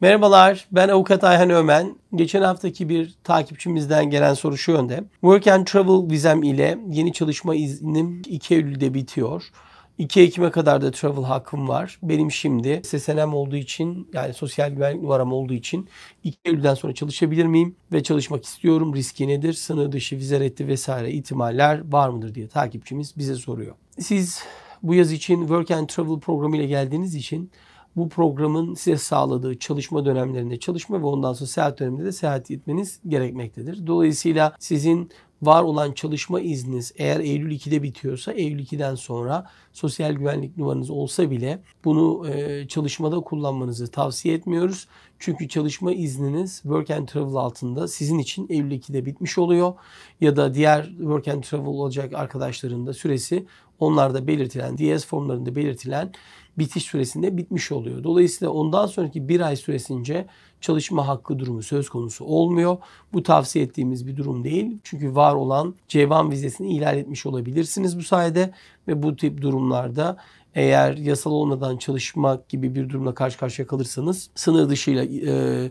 Merhabalar, ben avukat Ayhan Ömen. Geçen haftaki bir takipçimizden gelen soru şu yönde. Work and Travel vizem ile yeni çalışma iznim 2 Eylül'de bitiyor. 2 Ekim'e kadar da travel hakkım var. Benim şimdi SSNM olduğu için yani sosyal güvenlik numaram olduğu için 2 Eylül'den sonra çalışabilir miyim? Ve çalışmak istiyorum. Riski nedir? Sınır dışı vize reddi vesaire ihtimaller var mıdır diye takipçimiz bize soruyor. Siz bu yaz için Work and Travel programı ile geldiğiniz için bu programın size sağladığı çalışma dönemlerinde çalışma ve ondan sonra seyahat döneminde de seyahat etmeniz gerekmektedir. Dolayısıyla sizin var olan çalışma izniniz eğer Eylül 2'de bitiyorsa Eylül 2'den sonra sosyal güvenlik numaranız olsa bile bunu e, çalışmada kullanmanızı tavsiye etmiyoruz. Çünkü çalışma izniniz Work and Travel altında sizin için Eylül 2'de bitmiş oluyor. Ya da diğer Work and Travel olacak arkadaşların da süresi onlarda belirtilen, DS formlarında belirtilen bitiş süresinde bitmiş oluyor. Dolayısıyla ondan sonraki bir ay süresince çalışma hakkı durumu söz konusu olmuyor. Bu tavsiye ettiğimiz bir durum değil. Çünkü var olan C1 vizesini ihlal etmiş olabilirsiniz bu sayede ve bu tip durumlarda eğer yasal olmadan çalışmak gibi bir durumla karşı karşıya kalırsanız sınır dışıyla e,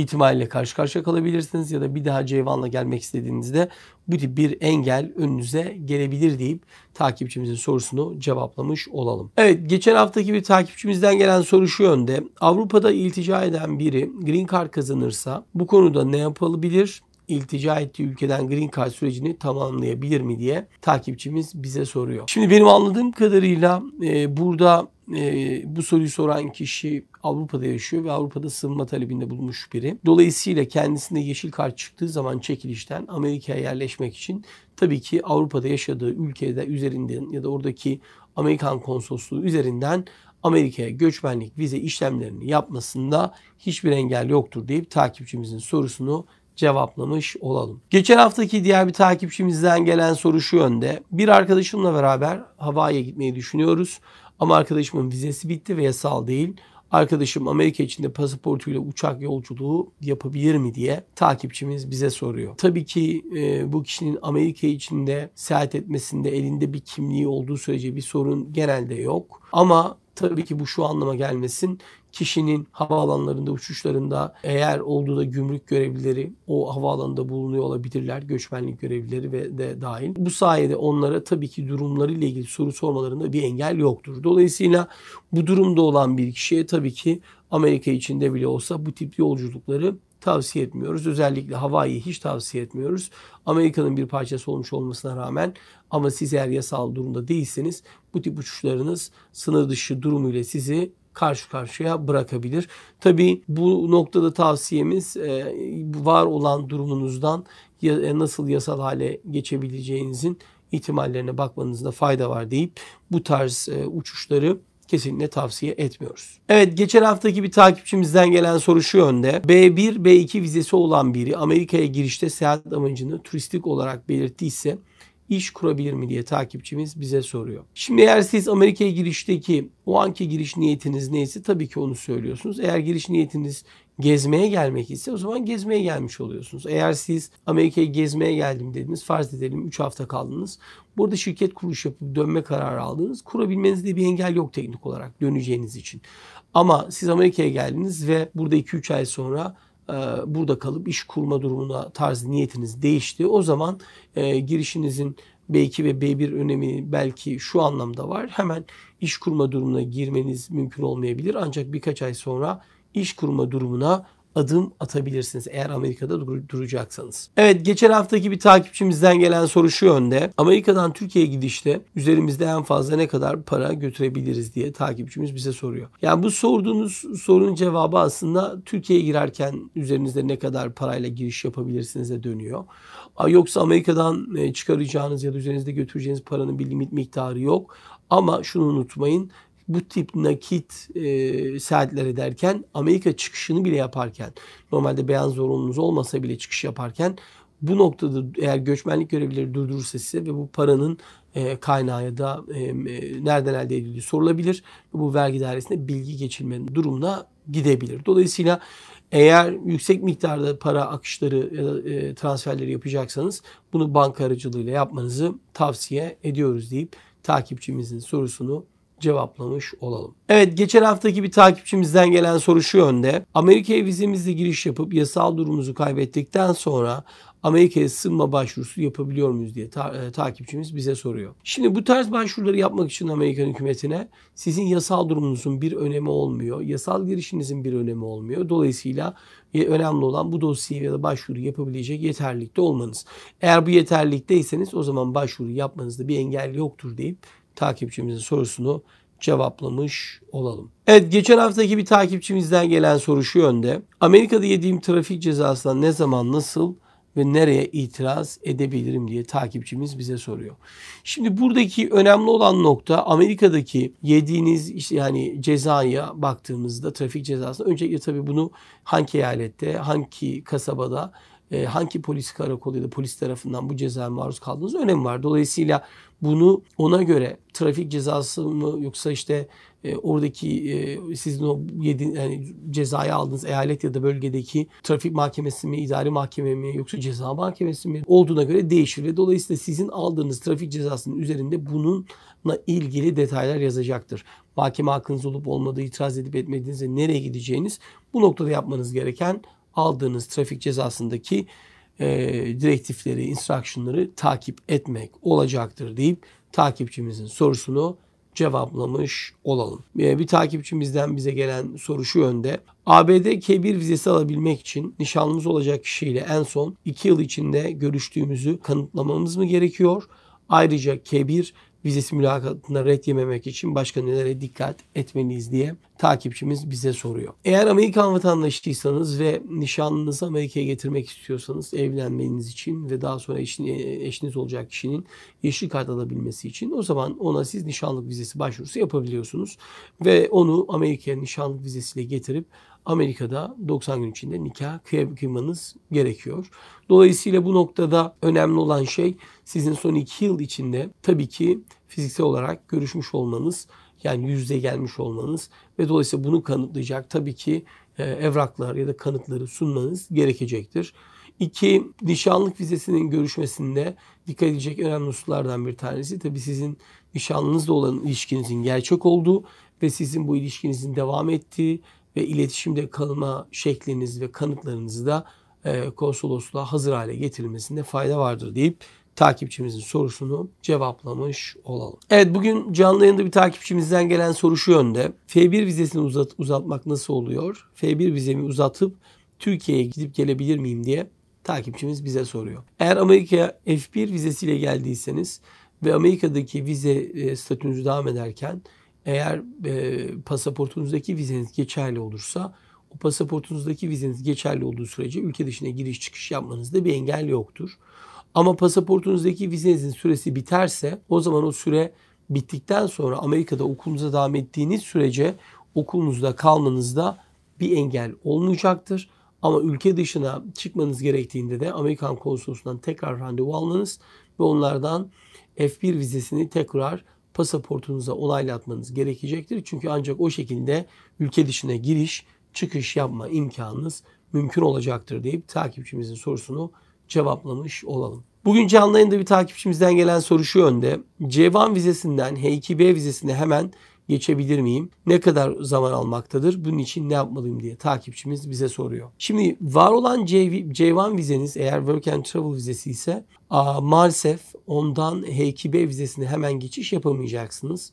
ihtimaliyle karşı karşıya kalabilirsiniz ya da bir daha Ceyvan'la gelmek istediğinizde bu tip bir engel önünüze gelebilir deyip takipçimizin sorusunu cevaplamış olalım. Evet geçen haftaki bir takipçimizden gelen soru şu yönde. Avrupa'da iltica eden biri green card kazanırsa bu konuda ne yapabilir? iltica ettiği ülkeden green card sürecini tamamlayabilir mi diye takipçimiz bize soruyor. Şimdi benim anladığım kadarıyla e, burada e, bu soruyu soran kişi Avrupa'da yaşıyor ve Avrupa'da sığınma talebinde bulmuş biri. Dolayısıyla kendisinde yeşil kart çıktığı zaman çekilişten Amerika'ya yerleşmek için tabii ki Avrupa'da yaşadığı ülkede üzerinden ya da oradaki Amerikan konsolosluğu üzerinden Amerika'ya göçmenlik vize işlemlerini yapmasında hiçbir engel yoktur deyip takipçimizin sorusunu cevaplamış olalım. Geçen haftaki diğer bir takipçimizden gelen soru şu yönde. Bir arkadaşımla beraber Hawaii'ye gitmeyi düşünüyoruz. Ama arkadaşımın vizesi bitti ve yasal değil. Arkadaşım Amerika içinde pasaportuyla uçak yolculuğu yapabilir mi diye takipçimiz bize soruyor. Tabii ki e, bu kişinin Amerika içinde seyahat etmesinde elinde bir kimliği olduğu sürece bir sorun genelde yok. Ama tabii ki bu şu anlama gelmesin kişinin havaalanlarında, uçuşlarında eğer olduğu da gümrük görevlileri o havaalanında bulunuyor olabilirler. Göçmenlik görevlileri ve de dahil. Bu sayede onlara tabii ki durumları ile ilgili soru sormalarında bir engel yoktur. Dolayısıyla bu durumda olan bir kişiye tabii ki Amerika içinde bile olsa bu tip yolculukları tavsiye etmiyoruz. Özellikle Hawaii'yi hiç tavsiye etmiyoruz. Amerika'nın bir parçası olmuş olmasına rağmen ama siz eğer yasal durumda değilseniz bu tip uçuşlarınız sınır dışı durumuyla sizi karşı karşıya bırakabilir. Tabii bu noktada tavsiyemiz e, var olan durumunuzdan e, nasıl yasal hale geçebileceğinizin ihtimallerine bakmanızda fayda var deyip bu tarz e, uçuşları kesinlikle tavsiye etmiyoruz. Evet geçen haftaki bir takipçimizden gelen soru şu yönde. B1, B2 vizesi olan biri Amerika'ya girişte seyahat amacını turistik olarak belirttiyse iş kurabilir mi diye takipçimiz bize soruyor. Şimdi eğer siz Amerika'ya girişteki o anki giriş niyetiniz neyse tabii ki onu söylüyorsunuz. Eğer giriş niyetiniz gezmeye gelmek ise o zaman gezmeye gelmiş oluyorsunuz. Eğer siz Amerika'ya gezmeye geldim dediniz farz edelim 3 hafta kaldınız. Burada şirket kuruluş yapıp dönme kararı aldınız. Kurabilmenizde bir engel yok teknik olarak döneceğiniz için. Ama siz Amerika'ya geldiniz ve burada 2-3 ay sonra e, burada kalıp iş kurma durumuna tarz niyetiniz değişti. O zaman e, girişinizin B2 ve B1 önemi belki şu anlamda var. Hemen iş kurma durumuna girmeniz mümkün olmayabilir. Ancak birkaç ay sonra iş kurma durumuna adım atabilirsiniz eğer Amerika'da dur- duracaksanız. Evet geçen haftaki bir takipçimizden gelen soru şu yönde. Amerika'dan Türkiye'ye gidişte üzerimizde en fazla ne kadar para götürebiliriz diye takipçimiz bize soruyor. Yani bu sorduğunuz sorunun cevabı aslında Türkiye'ye girerken üzerinizde ne kadar parayla giriş yapabilirsiniz de dönüyor. Yoksa Amerika'dan e, çıkaracağınız ya da üzerinizde götüreceğiniz paranın bir limit miktarı yok. Ama şunu unutmayın bu tip nakit e, seyahatler ederken Amerika çıkışını bile yaparken normalde beyan zorunluluğunuz olmasa bile çıkış yaparken bu noktada eğer göçmenlik görevlileri durdurursa size ve bu paranın e, kaynağı ya da e, e nereden elde edildiği sorulabilir. Bu vergi dairesine bilgi geçilmenin durumuna gidebilir. Dolayısıyla eğer yüksek miktarda para akışları ya da e, transferleri yapacaksanız bunu banka aracılığıyla yapmanızı tavsiye ediyoruz deyip takipçimizin sorusunu cevaplamış olalım. Evet geçen haftaki bir takipçimizden gelen soru şu yönde. Amerika'ya vizemizle giriş yapıp yasal durumumuzu kaybettikten sonra Amerika'ya sığınma başvurusu yapabiliyor muyuz diye ta- e, takipçimiz bize soruyor. Şimdi bu tarz başvuruları yapmak için Amerikan hükümetine sizin yasal durumunuzun bir önemi olmuyor. Yasal girişinizin bir önemi olmuyor. Dolayısıyla e, önemli olan bu dosyaya ya da başvuru yapabilecek yeterlilikte olmanız. Eğer bu yeterlilikteyseniz o zaman başvuru yapmanızda bir engel yoktur deyip takipçimizin sorusunu cevaplamış olalım. Evet geçen haftaki bir takipçimizden gelen soru şu yönde. Amerika'da yediğim trafik cezasına ne zaman nasıl ve nereye itiraz edebilirim diye takipçimiz bize soruyor. Şimdi buradaki önemli olan nokta Amerika'daki yediğiniz işte yani cezaya baktığımızda trafik cezasına öncelikle tabii bunu hangi eyalette, hangi kasabada e, hangi polis karakolu ya da polis tarafından bu cezaya maruz kaldığınız önemli var. Dolayısıyla bunu ona göre trafik cezası mı yoksa işte e, oradaki e, sizin o yedi, yani cezaya aldığınız eyalet ya da bölgedeki trafik mahkemesi mi, idari mahkeme mi yoksa ceza mahkemesi mi olduğuna göre değişir ve dolayısıyla sizin aldığınız trafik cezasının üzerinde bununla ilgili detaylar yazacaktır. Mahkeme hakkınız olup olmadığı, itiraz edip etmediğiniz nereye gideceğiniz bu noktada yapmanız gereken aldığınız trafik cezasındaki e, direktifleri, instructionları takip etmek olacaktır deyip takipçimizin sorusunu cevaplamış olalım. E, bir takipçimizden bize gelen soru şu önde: ABD K1 vizesi alabilmek için nişanlımız olacak kişiyle en son 2 yıl içinde görüştüğümüzü kanıtlamamız mı gerekiyor? Ayrıca K1 vizesi mülakatına red yememek için başka nelere dikkat etmeliyiz diye takipçimiz bize soruyor. Eğer Amerikan vatandaşıysanız ve nişanlınızı Amerika'ya getirmek istiyorsanız evlenmeniz için ve daha sonra e, eşiniz olacak kişinin yeşil kart alabilmesi için o zaman ona siz nişanlık vizesi başvurusu yapabiliyorsunuz ve onu Amerika'ya nişanlık vizesiyle getirip Amerika'da 90 gün içinde nikah kıymanız gerekiyor. Dolayısıyla bu noktada önemli olan şey sizin son 2 yıl içinde tabii ki fiziksel olarak görüşmüş olmanız yani yüzde gelmiş olmanız ve dolayısıyla bunu kanıtlayacak tabii ki e, evraklar ya da kanıtları sunmanız gerekecektir. İki, nişanlık vizesinin görüşmesinde dikkat edecek önemli hususlardan bir tanesi tabii sizin nişanlınızla olan ilişkinizin gerçek olduğu ve sizin bu ilişkinizin devam ettiği ve iletişimde kalma şekliniz ve kanıtlarınızı da e, konsolosluğa hazır hale getirilmesinde fayda vardır deyip takipçimizin sorusunu cevaplamış olalım. Evet bugün canlı yayında bir takipçimizden gelen soru şu yönde. F1 vizesini uzat, uzatmak nasıl oluyor? F1 vizemi uzatıp Türkiye'ye gidip gelebilir miyim diye takipçimiz bize soruyor. Eğer Amerika'ya F1 vizesiyle geldiyseniz ve Amerika'daki vize e, statünüzü devam ederken eğer e, pasaportunuzdaki vizeniz geçerli olursa o pasaportunuzdaki vizeniz geçerli olduğu sürece ülke dışına giriş çıkış yapmanızda bir engel yoktur. Ama pasaportunuzdaki vizenizin süresi biterse o zaman o süre bittikten sonra Amerika'da okulunuza devam ettiğiniz sürece okulunuzda kalmanızda bir engel olmayacaktır. Ama ülke dışına çıkmanız gerektiğinde de Amerikan konsolosundan tekrar randevu almanız ve onlardan F1 vizesini tekrar pasaportunuza onaylatmanız gerekecektir. Çünkü ancak o şekilde ülke dışına giriş, çıkış yapma imkanınız mümkün olacaktır deyip takipçimizin sorusunu cevaplamış olalım. Bugün canlı yayında bir takipçimizden gelen soru şu yönde. C1 vizesinden H2B vizesine hemen geçebilir miyim? Ne kadar zaman almaktadır? Bunun için ne yapmalıyım diye takipçimiz bize soruyor. Şimdi var olan C, C1 vizeniz eğer Work and Travel vizesi ise maalesef ondan H2B vizesine hemen geçiş yapamayacaksınız.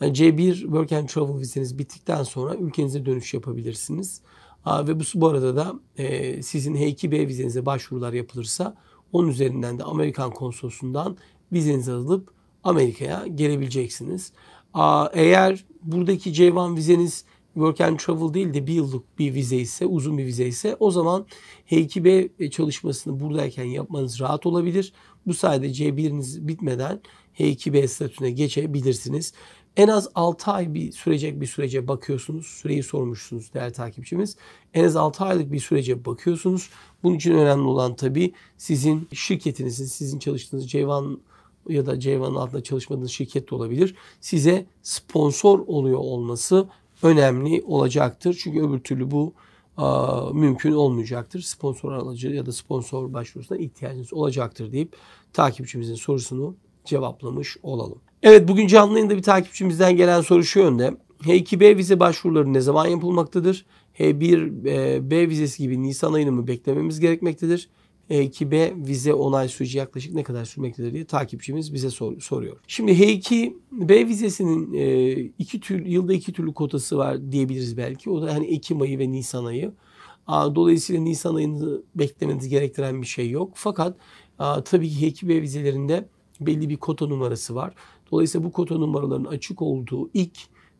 C1 Work and Travel vizeniz bittikten sonra ülkenize dönüş yapabilirsiniz ve bu, bu arada da e, sizin H2B vizenize başvurular yapılırsa onun üzerinden de Amerikan konsolosundan vizeniz alıp Amerika'ya gelebileceksiniz. Aa, eğer buradaki C1 vizeniz Work and Travel değil de bir yıllık bir vize ise, uzun bir vize ise o zaman H2B çalışmasını buradayken yapmanız rahat olabilir. Bu sayede C1'iniz bitmeden H2B statüne geçebilirsiniz. En az 6 ay bir sürecek bir sürece bakıyorsunuz. Süreyi sormuşsunuz değerli takipçimiz. En az 6 aylık bir sürece bakıyorsunuz. Bunun için önemli olan tabii sizin şirketinizin, sizin çalıştığınız Ceyvan ya da Ceyvan'ın altında çalışmadığınız şirket de olabilir. Size sponsor oluyor olması önemli olacaktır. Çünkü öbür türlü bu a, mümkün olmayacaktır. Sponsor alıcı ya da sponsor başvurusuna ihtiyacınız olacaktır deyip takipçimizin sorusunu cevaplamış olalım. Evet bugün canlı yayında bir takipçimizden gelen soru şu yönde. H2B vize başvuruları ne zaman yapılmaktadır? H1B e, vizesi gibi Nisan ayını mı beklememiz gerekmektedir? H2B vize onay süreci yaklaşık ne kadar sürmektedir diye takipçimiz bize sor, soruyor. Şimdi H2B vizesinin e, iki tür, yılda iki türlü kotası var diyebiliriz belki. O da hani Ekim ayı ve Nisan ayı. A, dolayısıyla Nisan ayını beklemenizi gerektiren bir şey yok. Fakat a, tabii ki H2B vizelerinde belli bir kota numarası var. Dolayısıyla bu kota numaralarının açık olduğu ilk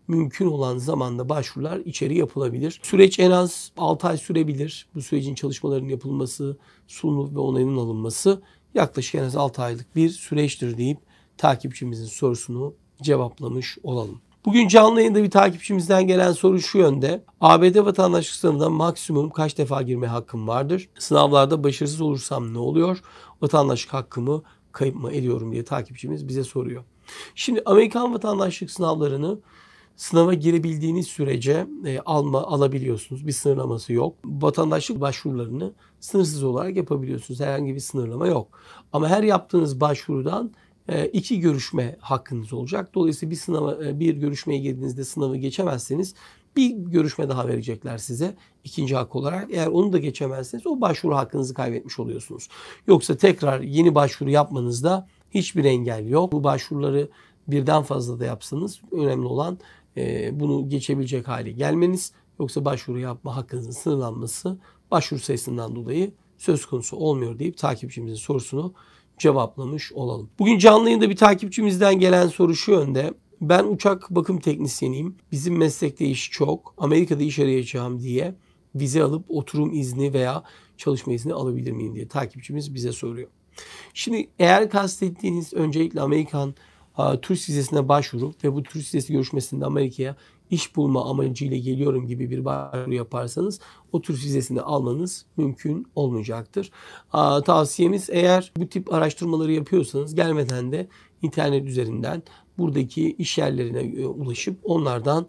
mümkün olan zamanda başvurular içeri yapılabilir. Süreç en az 6 ay sürebilir. Bu sürecin çalışmalarının yapılması, sunulup ve onayının alınması yaklaşık en az 6 aylık bir süreçtir deyip takipçimizin sorusunu cevaplamış olalım. Bugün canlı yayında bir takipçimizden gelen soru şu yönde. ABD vatandaşlık maksimum kaç defa girme hakkım vardır? Sınavlarda başarısız olursam ne oluyor? Vatandaşlık hakkımı kayıp mı ediyorum diye takipçimiz bize soruyor. Şimdi Amerikan vatandaşlık sınavlarını sınava girebildiğiniz sürece e, alma alabiliyorsunuz. Bir sınırlaması yok. Vatandaşlık başvurularını sınırsız olarak yapabiliyorsunuz. Herhangi bir sınırlama yok. Ama her yaptığınız başvurudan e, iki görüşme hakkınız olacak. Dolayısıyla bir sınava e, bir görüşmeye girdiğinizde sınavı geçemezseniz bir görüşme daha verecekler size ikinci hak olarak. Eğer onu da geçemezseniz o başvuru hakkınızı kaybetmiş oluyorsunuz. Yoksa tekrar yeni başvuru yapmanızda hiçbir engel yok. Bu başvuruları birden fazla da yapsanız önemli olan e, bunu geçebilecek hale gelmeniz. Yoksa başvuru yapma hakkınızın sınırlanması başvuru sayısından dolayı söz konusu olmuyor deyip takipçimizin sorusunu cevaplamış olalım. Bugün canlı yayında bir takipçimizden gelen soru şu yönde. Ben uçak bakım teknisyeniyim. Bizim meslekte iş çok. Amerika'da iş arayacağım diye vize alıp oturum izni veya çalışma izni alabilir miyim diye takipçimiz bize soruyor. Şimdi eğer kastettiğiniz öncelikle Amerikan a, turist vizesine başvurup ve bu turist vizesi görüşmesinde Amerika'ya iş bulma amacıyla geliyorum gibi bir başvuru yaparsanız o turist vizesini almanız mümkün olmayacaktır. A, tavsiyemiz eğer bu tip araştırmaları yapıyorsanız gelmeden de internet üzerinden buradaki iş yerlerine e, ulaşıp onlardan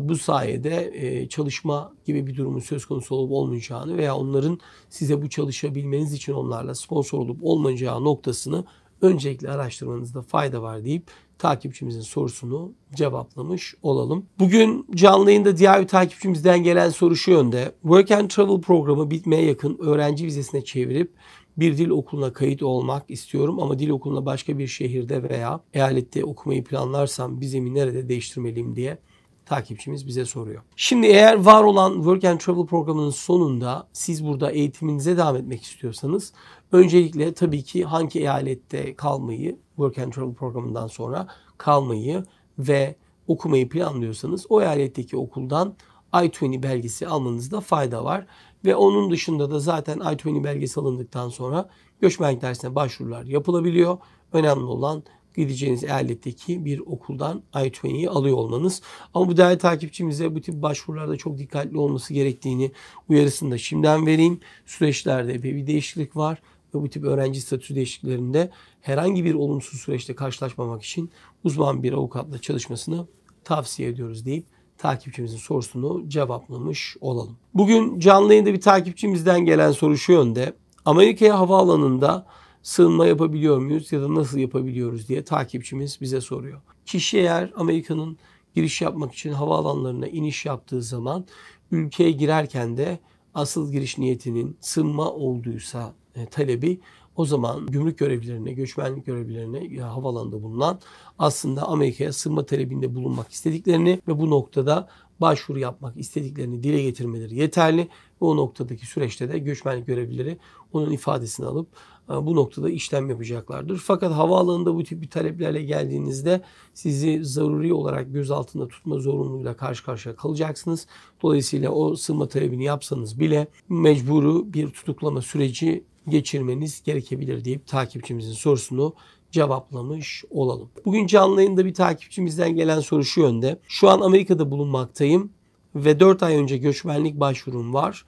bu sayede e, çalışma gibi bir durumun söz konusu olup olmayacağını veya onların size bu çalışabilmeniz için onlarla sponsor olup olmayacağı noktasını öncelikle araştırmanızda fayda var deyip takipçimizin sorusunu cevaplamış olalım. Bugün canlı yayında diğer bir takipçimizden gelen soru şu yönde. Work and Travel programı bitmeye yakın öğrenci vizesine çevirip bir dil okuluna kayıt olmak istiyorum ama dil okuluna başka bir şehirde veya eyalette okumayı planlarsam vizemi nerede değiştirmeliyim diye takipçimiz bize soruyor. Şimdi eğer var olan Work and Travel programının sonunda siz burada eğitiminize devam etmek istiyorsanız öncelikle tabii ki hangi eyalette kalmayı, Work and Travel programından sonra kalmayı ve okumayı planlıyorsanız o eyaletteki okuldan I-20 belgesi almanızda fayda var. Ve onun dışında da zaten I-20 belgesi alındıktan sonra göçmenlik dersine başvurular yapılabiliyor. Önemli olan gideceğiniz eyaletteki bir okuldan I-20'yi alıyor olmanız. Ama bu değerli takipçimize bu tip başvurularda çok dikkatli olması gerektiğini uyarısını da şimdiden vereyim. Süreçlerde epey bir değişiklik var ve bu tip öğrenci statüsü değişikliklerinde herhangi bir olumsuz süreçte karşılaşmamak için uzman bir avukatla çalışmasını tavsiye ediyoruz deyip takipçimizin sorusunu cevaplamış olalım. Bugün canlı yayında bir takipçimizden gelen soru şu yönde. Amerika'ya havaalanında sığınma yapabiliyor muyuz ya da nasıl yapabiliyoruz diye takipçimiz bize soruyor. Kişi eğer Amerika'nın giriş yapmak için havaalanlarına iniş yaptığı zaman ülkeye girerken de asıl giriş niyetinin sığınma olduysa e, talebi o zaman gümrük görevlilerine, göçmenlik görevlilerine havalanda bulunan aslında Amerika'ya sığınma talebinde bulunmak istediklerini ve bu noktada başvuru yapmak istediklerini dile getirmeleri yeterli. Ve o noktadaki süreçte de göçmenlik görevlileri onun ifadesini alıp e, bu noktada işlem yapacaklardır. Fakat havaalanında bu tip bir taleplerle geldiğinizde sizi zaruri olarak göz altında tutma zorunluluğuyla karşı karşıya kalacaksınız. Dolayısıyla o sığınma talebini yapsanız bile mecburu bir tutuklama süreci geçirmeniz gerekebilir deyip takipçimizin sorusunu cevaplamış olalım. Bugün canlı yayında bir takipçimizden gelen soru şu yönde. Şu an Amerika'da bulunmaktayım ve 4 ay önce göçmenlik başvurum var.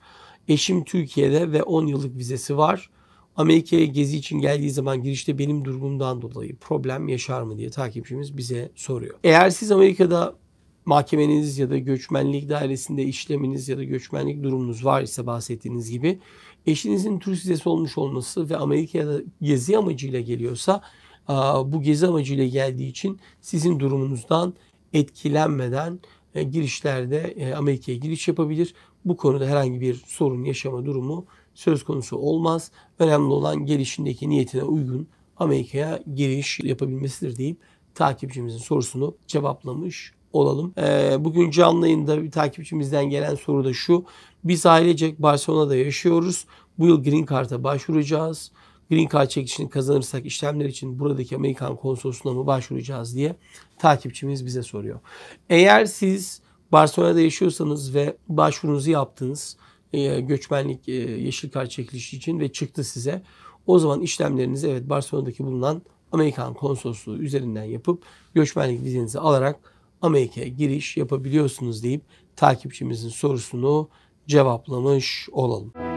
Eşim Türkiye'de ve 10 yıllık vizesi var. Amerika'ya gezi için geldiği zaman girişte benim durumumdan dolayı problem yaşar mı diye takipçimiz bize soruyor. Eğer siz Amerika'da mahkemeniz ya da göçmenlik dairesinde işleminiz ya da göçmenlik durumunuz var ise bahsettiğiniz gibi Eşinizin turist vizesi olmuş olması ve Amerika'ya gezi amacıyla geliyorsa bu gezi amacıyla geldiği için sizin durumunuzdan etkilenmeden e, girişlerde e, Amerika'ya giriş yapabilir. Bu konuda herhangi bir sorun yaşama durumu söz konusu olmaz. Önemli olan gelişindeki niyetine uygun Amerika'ya giriş yapabilmesidir deyip takipçimizin sorusunu cevaplamış olalım. Ee, bugün canlı yayında bir takipçimizden gelen soru da şu. Biz ailecek Barcelona'da yaşıyoruz. Bu yıl Green Card'a başvuracağız. Green Card çekişini kazanırsak işlemler için buradaki Amerikan konsolosluğuna mı başvuracağız diye takipçimiz bize soruyor. Eğer siz Barcelona'da yaşıyorsanız ve başvurunuzu yaptınız e, göçmenlik e, yeşil kart çekilişi için ve çıktı size. O zaman işlemlerinizi evet Barcelona'daki bulunan Amerikan konsolosluğu üzerinden yapıp göçmenlik vizenizi alarak Amerika'ya giriş yapabiliyorsunuz deyip takipçimizin sorusunu cevaplamış olalım.